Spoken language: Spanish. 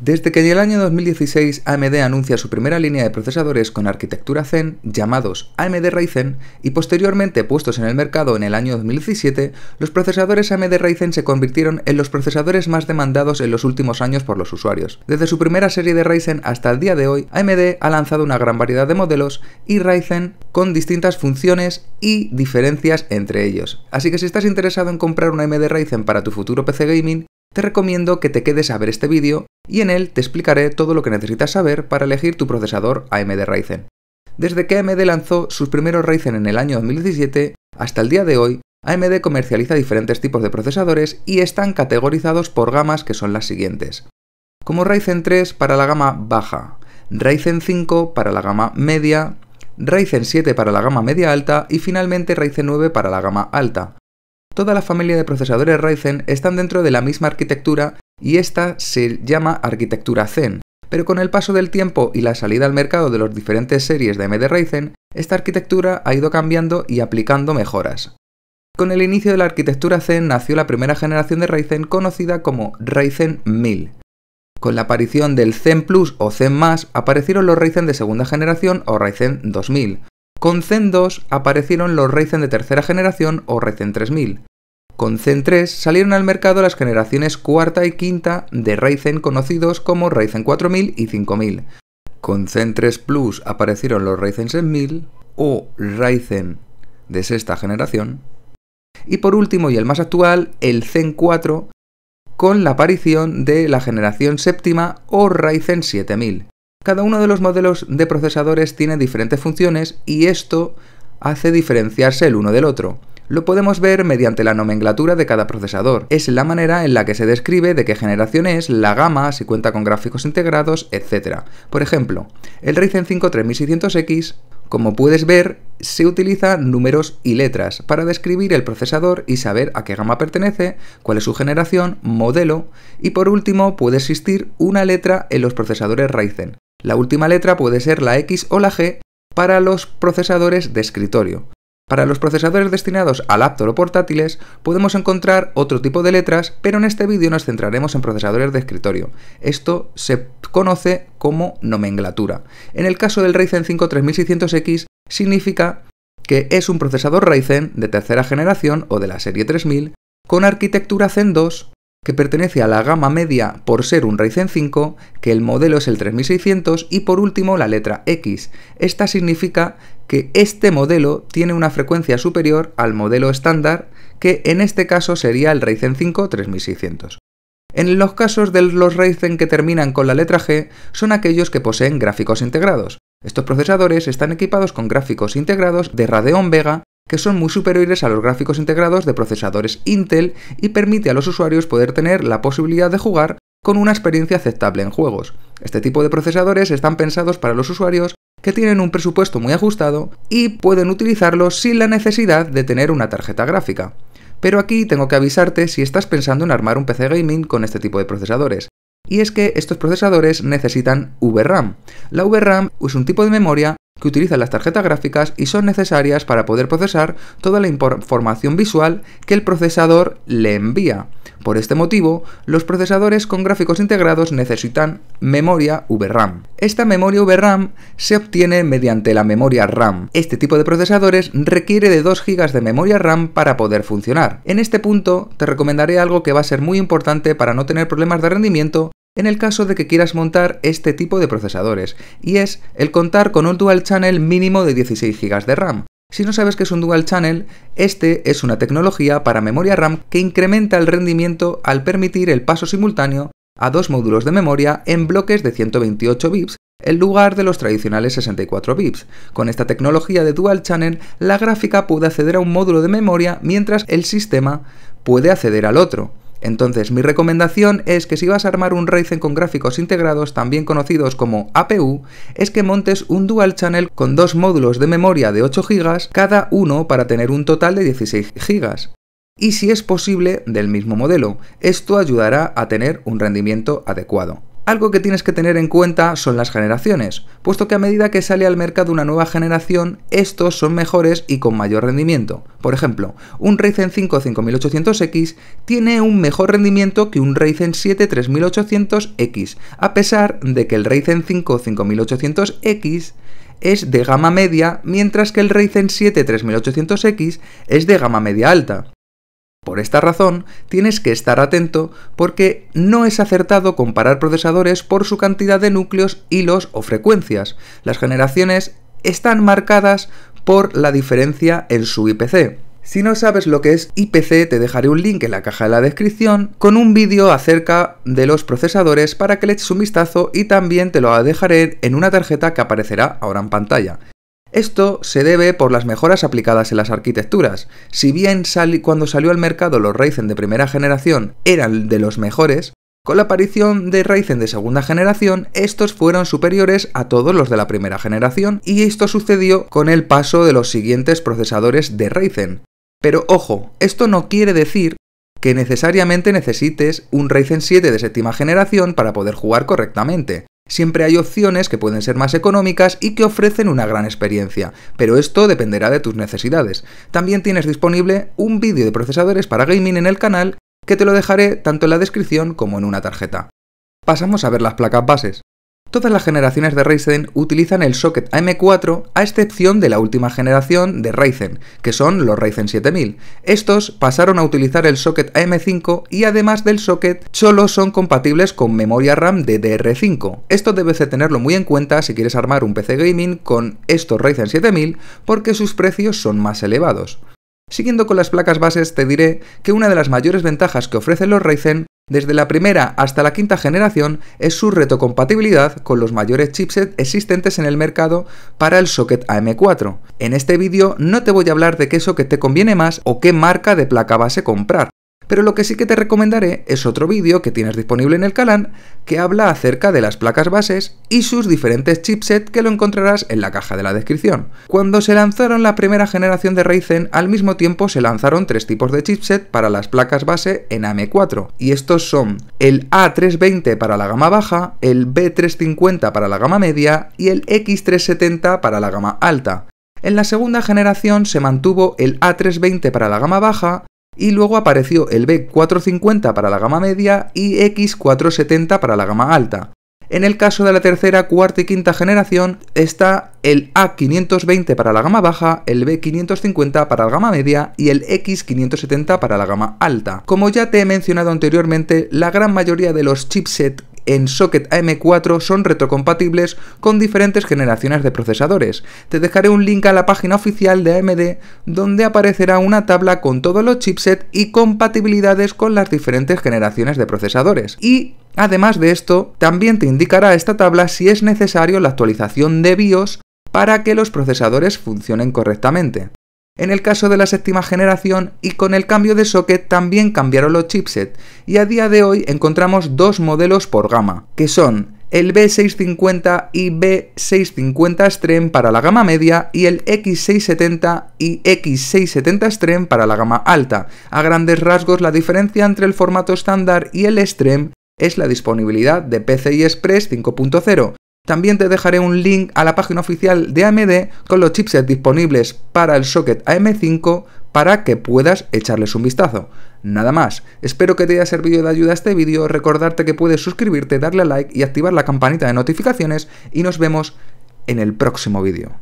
Desde que en el año 2016 AMD anuncia su primera línea de procesadores con arquitectura Zen llamados AMD Ryzen y posteriormente puestos en el mercado en el año 2017, los procesadores AMD Ryzen se convirtieron en los procesadores más demandados en los últimos años por los usuarios. Desde su primera serie de Ryzen hasta el día de hoy, AMD ha lanzado una gran variedad de modelos y Ryzen con distintas funciones y diferencias entre ellos. Así que si estás interesado en comprar una AMD Ryzen para tu futuro PC gaming, te recomiendo que te quedes a ver este vídeo y en él te explicaré todo lo que necesitas saber para elegir tu procesador AMD Ryzen. Desde que AMD lanzó sus primeros Ryzen en el año 2017 hasta el día de hoy, AMD comercializa diferentes tipos de procesadores y están categorizados por gamas que son las siguientes. Como Ryzen 3 para la gama baja, Ryzen 5 para la gama media, Ryzen 7 para la gama media alta y finalmente Ryzen 9 para la gama alta. Toda la familia de procesadores Ryzen están dentro de la misma arquitectura y esta se llama arquitectura Zen, pero con el paso del tiempo y la salida al mercado de las diferentes series de AMD Ryzen, esta arquitectura ha ido cambiando y aplicando mejoras. Con el inicio de la arquitectura Zen nació la primera generación de Ryzen conocida como Ryzen 1000. Con la aparición del Zen Plus o Zen Más aparecieron los Ryzen de segunda generación o Ryzen 2000, con Zen 2 aparecieron los Ryzen de tercera generación o Ryzen 3000. Con Zen 3 salieron al mercado las generaciones cuarta y quinta de Ryzen conocidos como Ryzen 4000 y 5000. Con Zen 3 Plus aparecieron los Ryzen 6000 o Ryzen de sexta generación. Y por último y el más actual, el Zen 4 con la aparición de la generación séptima o Ryzen 7000. Cada uno de los modelos de procesadores tiene diferentes funciones y esto hace diferenciarse el uno del otro. Lo podemos ver mediante la nomenclatura de cada procesador. Es la manera en la que se describe de qué generación es, la gama, si cuenta con gráficos integrados, etc. Por ejemplo, el Ryzen 5 3600X, como puedes ver, se utiliza números y letras para describir el procesador y saber a qué gama pertenece, cuál es su generación, modelo y por último puede existir una letra en los procesadores Ryzen, la última letra puede ser la X o la G para los procesadores de escritorio. Para los procesadores destinados a laptop o portátiles podemos encontrar otro tipo de letras, pero en este vídeo nos centraremos en procesadores de escritorio. Esto se conoce como nomenclatura. En el caso del Ryzen 5 3600X significa que es un procesador Ryzen de tercera generación o de la serie 3000 con arquitectura Zen 2 que pertenece a la gama media por ser un Ryzen 5, que el modelo es el 3600 y por último la letra X. Esta significa que este modelo tiene una frecuencia superior al modelo estándar, que en este caso sería el Ryzen 5 3600. En los casos de los Ryzen que terminan con la letra G son aquellos que poseen gráficos integrados. Estos procesadores están equipados con gráficos integrados de Radeon Vega que son muy superiores a los gráficos integrados de procesadores Intel y permite a los usuarios poder tener la posibilidad de jugar con una experiencia aceptable en juegos. Este tipo de procesadores están pensados para los usuarios que tienen un presupuesto muy ajustado y pueden utilizarlos sin la necesidad de tener una tarjeta gráfica. Pero aquí tengo que avisarte si estás pensando en armar un PC gaming con este tipo de procesadores. Y es que estos procesadores necesitan VRAM. La VRAM es un tipo de memoria que utilizan las tarjetas gráficas y son necesarias para poder procesar toda la información visual que el procesador le envía. Por este motivo, los procesadores con gráficos integrados necesitan memoria VRAM. Esta memoria VRAM se obtiene mediante la memoria RAM. Este tipo de procesadores requiere de 2 GB de memoria RAM para poder funcionar. En este punto, te recomendaré algo que va a ser muy importante para no tener problemas de rendimiento en el caso de que quieras montar este tipo de procesadores, y es el contar con un dual channel mínimo de 16 GB de RAM. Si no sabes qué es un dual channel, este es una tecnología para memoria RAM que incrementa el rendimiento al permitir el paso simultáneo a dos módulos de memoria en bloques de 128 bits en lugar de los tradicionales 64 bits. Con esta tecnología de dual channel, la gráfica puede acceder a un módulo de memoria mientras el sistema puede acceder al otro. Entonces, mi recomendación es que si vas a armar un Ryzen con gráficos integrados, también conocidos como APU, es que montes un dual channel con dos módulos de memoria de 8 GB, cada uno para tener un total de 16 GB. Y si es posible, del mismo modelo. Esto ayudará a tener un rendimiento adecuado. Algo que tienes que tener en cuenta son las generaciones, puesto que a medida que sale al mercado una nueva generación, estos son mejores y con mayor rendimiento. Por ejemplo, un Ryzen 5 5800X tiene un mejor rendimiento que un Ryzen 7 3800X, a pesar de que el Ryzen 5 5800X es de gama media, mientras que el Ryzen 7 3800X es de gama media alta. Por esta razón, tienes que estar atento porque no es acertado comparar procesadores por su cantidad de núcleos, hilos o frecuencias. Las generaciones están marcadas por la diferencia en su IPC. Si no sabes lo que es IPC, te dejaré un link en la caja de la descripción con un vídeo acerca de los procesadores para que le eches un vistazo y también te lo dejaré en una tarjeta que aparecerá ahora en pantalla. Esto se debe por las mejoras aplicadas en las arquitecturas. Si bien cuando salió al mercado los Ryzen de primera generación eran de los mejores, con la aparición de Ryzen de segunda generación, estos fueron superiores a todos los de la primera generación y esto sucedió con el paso de los siguientes procesadores de Ryzen. Pero ojo, esto no quiere decir que necesariamente necesites un Ryzen 7 de séptima generación para poder jugar correctamente. Siempre hay opciones que pueden ser más económicas y que ofrecen una gran experiencia, pero esto dependerá de tus necesidades. También tienes disponible un vídeo de procesadores para gaming en el canal que te lo dejaré tanto en la descripción como en una tarjeta. Pasamos a ver las placas bases. Todas las generaciones de Ryzen utilizan el socket AM4 a excepción de la última generación de Ryzen, que son los Ryzen 7000. Estos pasaron a utilizar el socket AM5 y además del socket solo son compatibles con memoria RAM DDR5. Esto debes de tenerlo muy en cuenta si quieres armar un PC gaming con estos Ryzen 7000 porque sus precios son más elevados. Siguiendo con las placas bases, te diré que una de las mayores ventajas que ofrecen los Ryzen desde la primera hasta la quinta generación es su reto compatibilidad con los mayores chipsets existentes en el mercado para el socket AM4. En este vídeo no te voy a hablar de qué que te conviene más o qué marca de placa base comprar, pero lo que sí que te recomendaré es otro vídeo que tienes disponible en el canal que habla acerca de las placas bases y sus diferentes chipsets que lo encontrarás en la caja de la descripción. Cuando se lanzaron la primera generación de Ryzen, al mismo tiempo se lanzaron tres tipos de chipset para las placas base en AM4 y estos son el A320 para la gama baja, el B350 para la gama media y el X370 para la gama alta. En la segunda generación se mantuvo el A320 para la gama baja, y luego apareció el B450 para la gama media y X470 para la gama alta. En el caso de la tercera, cuarta y quinta generación está el A520 para la gama baja, el B550 para la gama media y el X570 para la gama alta. Como ya te he mencionado anteriormente, la gran mayoría de los chipset en socket AM4 son retrocompatibles con diferentes generaciones de procesadores. Te dejaré un link a la página oficial de AMD donde aparecerá una tabla con todos los chipsets y compatibilidades con las diferentes generaciones de procesadores. Y además de esto, también te indicará esta tabla si es necesario la actualización de BIOS para que los procesadores funcionen correctamente. En el caso de la séptima generación y con el cambio de socket también cambiaron los chipset y a día de hoy encontramos dos modelos por gama, que son el B650 y B650 Extreme para la gama media y el X670 y X670 Extreme para la gama alta. A grandes rasgos la diferencia entre el formato estándar y el Extreme es la disponibilidad de PCI Express 5.0, también te dejaré un link a la página oficial de AMD con los chipsets disponibles para el socket AM5 para que puedas echarles un vistazo. Nada más, espero que te haya servido de ayuda este vídeo, recordarte que puedes suscribirte, darle a like y activar la campanita de notificaciones y nos vemos en el próximo vídeo.